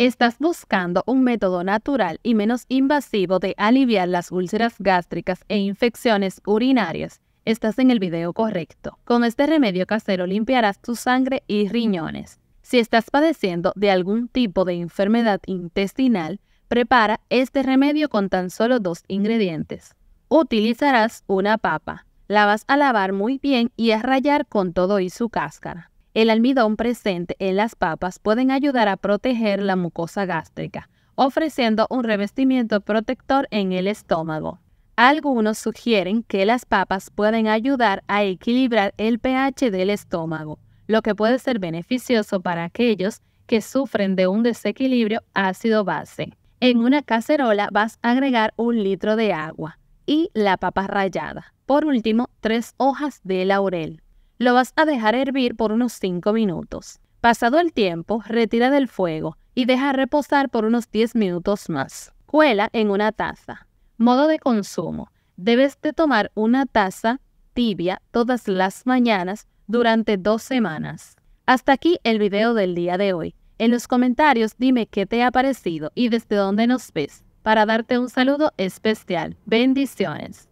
Estás buscando un método natural y menos invasivo de aliviar las úlceras gástricas e infecciones urinarias. Estás en el video correcto. Con este remedio casero limpiarás tu sangre y riñones. Si estás padeciendo de algún tipo de enfermedad intestinal, prepara este remedio con tan solo dos ingredientes. Utilizarás una papa. La vas a lavar muy bien y a rayar con todo y su cáscara. El almidón presente en las papas pueden ayudar a proteger la mucosa gástrica, ofreciendo un revestimiento protector en el estómago. Algunos sugieren que las papas pueden ayudar a equilibrar el pH del estómago, lo que puede ser beneficioso para aquellos que sufren de un desequilibrio ácido-base. En una cacerola vas a agregar un litro de agua y la papa rallada. Por último, tres hojas de laurel. Lo vas a dejar hervir por unos 5 minutos. Pasado el tiempo, retira del fuego y deja reposar por unos 10 minutos más. Cuela en una taza. Modo de consumo. Debes de tomar una taza tibia todas las mañanas durante dos semanas. Hasta aquí el video del día de hoy. En los comentarios dime qué te ha parecido y desde dónde nos ves para darte un saludo especial. Bendiciones.